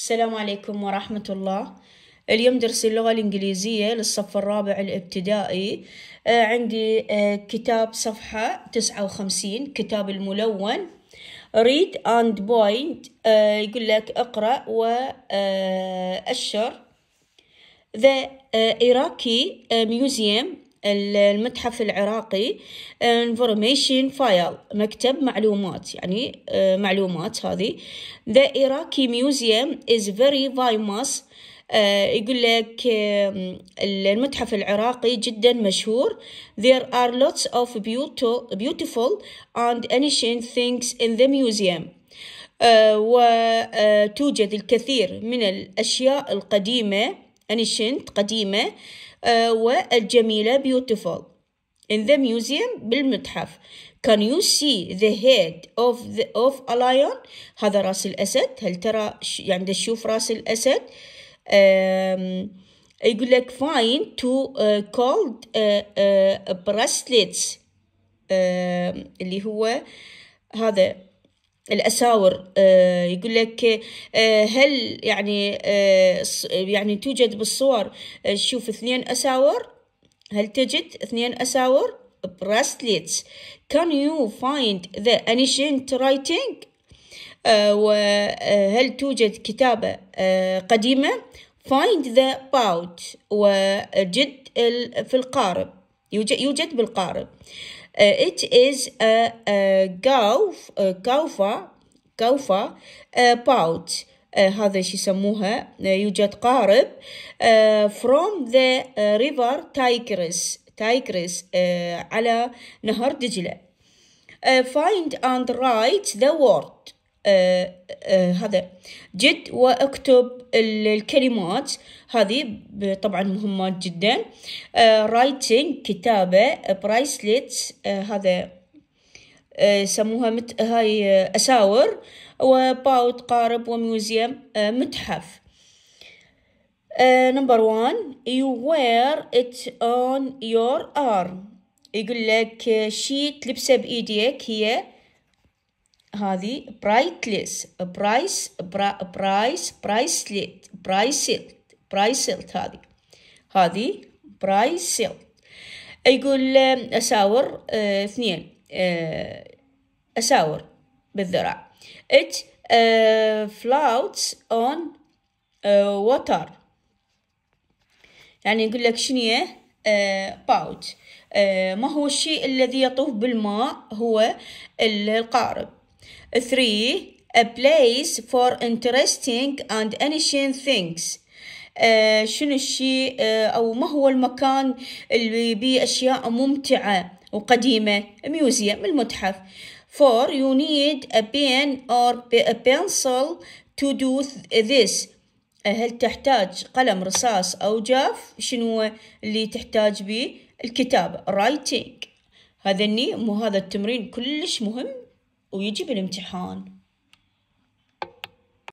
السلام عليكم ورحمة الله اليوم درس اللغة الإنجليزية للصف الرابع الابتدائي آه، عندي آه، كتاب صفحة تسعة وخمسين كتاب الملون read and point آه، يقول لك اقرأ وأشر the Iraqi Museum المتحف العراقي information file مكتب معلومات يعني آه، معلومات هذه the Iraqi museum is very famous آه، يقول لك آه، المتحف العراقي جدا مشهور there are lots of beautiful and ancient things in the museum وتوجد الكثير من الأشياء القديمة أنيشنت قديمة آه، والجميلة beautiful in the museum بالمتحف can you see the head of the of a lion هذا راس الأسد هل ترى يعني تشوف راس الأسد يقول لك find two uh, uh, uh, bracelets uh, اللي هو هذا الاساور آه، يقول لك آه، هل يعني آه، يعني توجد بالصور تشوف اثنين اساور هل تجد اثنين اساور bracelets can you find the ancient writing وهل توجد كتابة قديمة find the pouch وجد في القارب يوجد بالقارب it is a, a gov, كوفة كوفة pouch هذا ايش يسموها يوجد قارب from the river Tigris Tigris على نهر دجلة find and write the word آه آه هذا جد واكتب الكلمات هذه طبعا مهمات جدا رايتنج آه كتابة برايسلت آه، آه، هذا آه، يسموها مت... هاي أساور وباوت قارب وميوزيوم متحف نمبر وان you wear it on your arm يقول لك شي تلبسه بإيديك هي هذه برايتليس برايس برايس برايسلت برايسلت برايسلت هذه هذه برايسلت يقول أساور آه، اثنين آه، أساور بالذراع it اه floats on آه، water يعني يقول لك شنو باوت ما هو الشيء الذي يطوف بالماء هو القارب 3. A place for interesting and ancient things. Uh, شنو الشيء uh, أو ما هو المكان اللي بيه أشياء ممتعة وقديمة ميوزيوم المتحف 4 you need a pen or a pencil to do this uh, هل تحتاج قلم رصاص أو جاف شنو اللي تحتاج به الكتابة writing هذا مو هذا التمرين كلش مهم ويجي بالامتحان